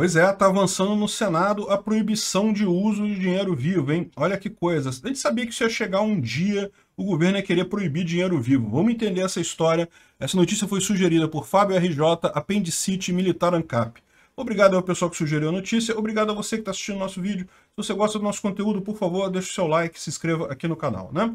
Pois é, está avançando no Senado a proibição de uso de dinheiro vivo, hein? Olha que coisa. A gente sabia que isso ia chegar um dia, o governo ia querer proibir dinheiro vivo. Vamos entender essa história. Essa notícia foi sugerida por Fábio RJ, Apendicite Militar ANCAP. Obrigado ao pessoal que sugeriu a notícia, obrigado a você que está assistindo nosso vídeo. Se você gosta do nosso conteúdo, por favor, deixe o seu like, se inscreva aqui no canal, né?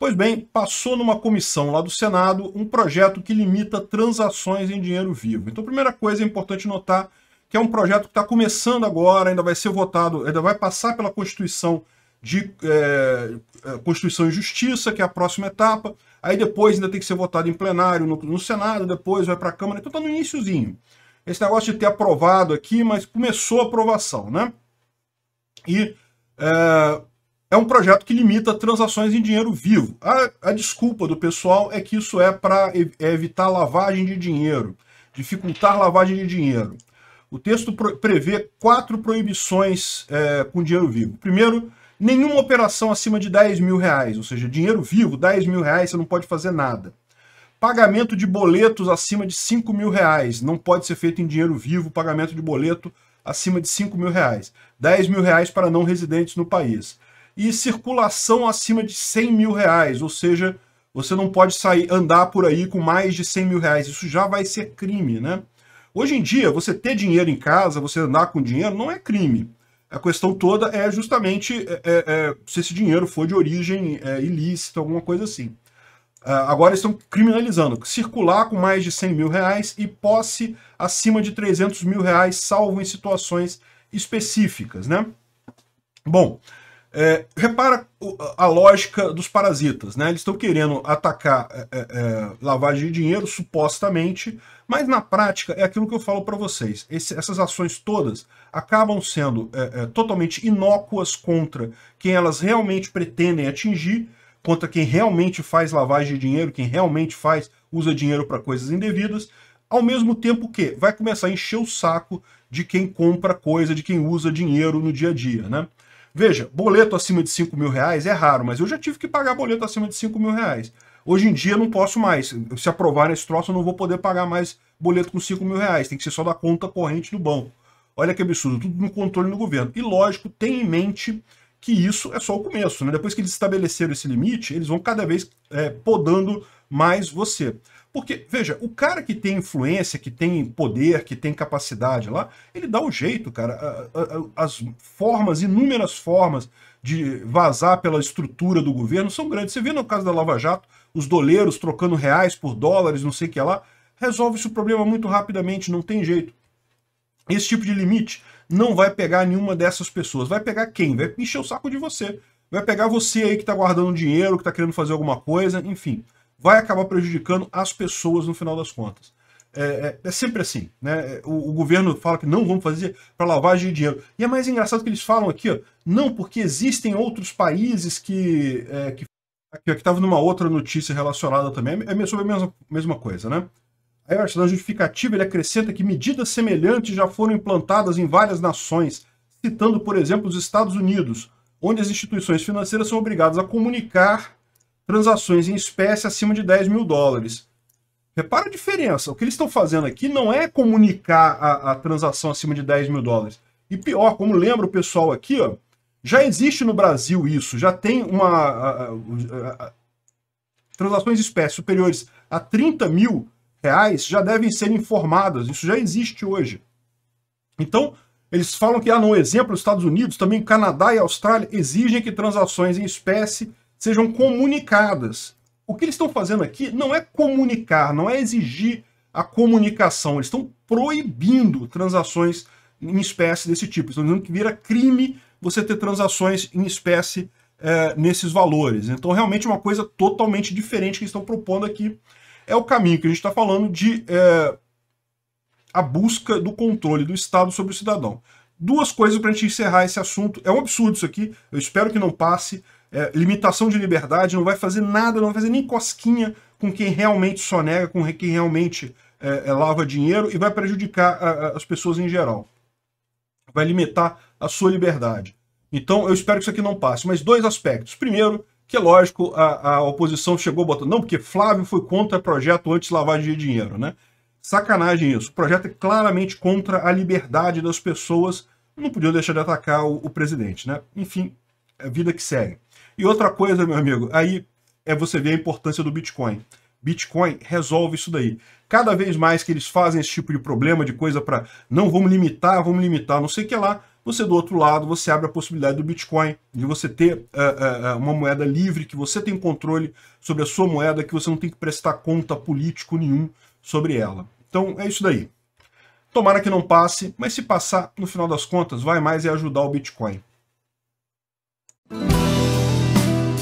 Pois bem, passou numa comissão lá do Senado um projeto que limita transações em dinheiro vivo. Então, a primeira coisa é importante notar que é um projeto que está começando agora, ainda vai ser votado, ainda vai passar pela Constituição de é, é, Constituição e Justiça, que é a próxima etapa. Aí depois ainda tem que ser votado em plenário no, no Senado, depois vai para a Câmara. Então está no iníciozinho. Esse negócio de ter aprovado aqui, mas começou a aprovação, né? E é, é um projeto que limita transações em dinheiro vivo. A, a desculpa do pessoal é que isso é para é evitar lavagem de dinheiro, dificultar lavagem de dinheiro. O texto prevê quatro proibições é, com dinheiro vivo. Primeiro, nenhuma operação acima de 10 mil reais, ou seja, dinheiro vivo, 10 mil reais, você não pode fazer nada. Pagamento de boletos acima de 5 mil reais, não pode ser feito em dinheiro vivo, pagamento de boleto acima de 5 mil reais. 10 mil reais para não residentes no país. E circulação acima de 100 mil reais, ou seja, você não pode sair andar por aí com mais de 100 mil reais. Isso já vai ser crime, né? Hoje em dia, você ter dinheiro em casa, você andar com dinheiro, não é crime. A questão toda é justamente é, é, é se esse dinheiro for de origem é, ilícita, alguma coisa assim. Ah, agora estão criminalizando. Circular com mais de 100 mil reais e posse acima de 300 mil reais, salvo em situações específicas, né? Bom, é, repara a lógica dos parasitas, né? Eles estão querendo atacar é, é, é, lavagem de dinheiro, supostamente, mas na prática é aquilo que eu falo para vocês. Esse, essas ações todas acabam sendo é, é, totalmente inócuas contra quem elas realmente pretendem atingir, contra quem realmente faz lavagem de dinheiro, quem realmente faz usa dinheiro para coisas indevidas, ao mesmo tempo que vai começar a encher o saco de quem compra coisa, de quem usa dinheiro no dia a dia, né? Veja, boleto acima de 5 mil reais é raro, mas eu já tive que pagar boleto acima de 5 mil reais. Hoje em dia não posso mais. Se aprovar esse troço, eu não vou poder pagar mais boleto com 5 mil reais. Tem que ser só da conta corrente do banco. Olha que absurdo, tudo no controle do governo. E lógico, tem em mente que isso é só o começo. Né? Depois que eles estabeleceram esse limite, eles vão cada vez é, podando mais você. Porque, veja, o cara que tem influência, que tem poder, que tem capacidade lá, ele dá o um jeito, cara. As formas, inúmeras formas de vazar pela estrutura do governo são grandes. Você vê no caso da Lava Jato, os doleiros trocando reais por dólares, não sei o que lá, resolve-se o problema muito rapidamente, não tem jeito. Esse tipo de limite não vai pegar nenhuma dessas pessoas. Vai pegar quem? Vai encher o saco de você. Vai pegar você aí que está guardando dinheiro, que está querendo fazer alguma coisa, enfim vai acabar prejudicando as pessoas no final das contas. É, é, é sempre assim, né? É, o, o, governo fala que não vamos fazer para lavagem de dinheiro. E é mais engraçado que eles falam aqui, ó, não, porque existem outros países que. É, que Aqui estava numa outra notícia relacionada também, é, é sobre a mesma, mesma coisa, né? Aí, na justificativa, ele acrescenta que medidas semelhantes já foram implantadas em várias nações, citando, por exemplo, os Estados Unidos, onde as instituições financeiras são obrigadas a comunicar transações em espécie acima de 10 mil dólares. Repara a diferença. O que eles estão fazendo aqui não é comunicar a, a transação acima de 10 mil dólares. E pior, como lembra o pessoal aqui, ó, já existe no Brasil isso, já tem uma. A, a, transações em espécie superiores a 30 mil reais já devem ser informadas. Isso já existe hoje. Então, eles falam que, ah, no exemplo, os Estados Unidos, também Canadá e Austrália exigem que transações em espécie sejam comunicadas. O que eles estão fazendo aqui não é comunicar, não é exigir a comunicação. Eles estão proibindo transações em espécie desse tipo. Estão dizendo que vira crime você ter transações em espécie é, nesses valores. Então, realmente, é uma coisa totalmente diferente que eles estão propondo aqui. É o caminho que a gente está falando de é, a busca do controle do Estado sobre o cidadão. Duas coisas para a gente encerrar esse assunto. É um absurdo isso aqui, eu espero que não passe é, limitação de liberdade, não vai fazer nada, não vai fazer nem cosquinha com quem realmente sonega, com quem realmente é, é, lava dinheiro e vai prejudicar a, a, as pessoas em geral. Vai limitar a sua liberdade. Então, eu espero que isso aqui não passe. Mas dois aspectos. Primeiro, que é lógico, a, a oposição chegou botando. Não, porque Flávio foi contra o projeto antes lavagem de dinheiro, né? Sacanagem isso. O projeto é claramente contra a liberdade das pessoas. Não podiam deixar de atacar o, o presidente, né? Enfim, a vida que segue. E outra coisa, meu amigo, aí é você ver a importância do Bitcoin. Bitcoin resolve isso daí. Cada vez mais que eles fazem esse tipo de problema, de coisa para não vamos limitar, vamos limitar, não sei o que lá, você do outro lado, você abre a possibilidade do Bitcoin, de você ter uh, uh, uma moeda livre, que você tem controle sobre a sua moeda, que você não tem que prestar conta político nenhum sobre ela. Então é isso daí. Tomara que não passe, mas se passar, no final das contas, vai mais é ajudar o Bitcoin.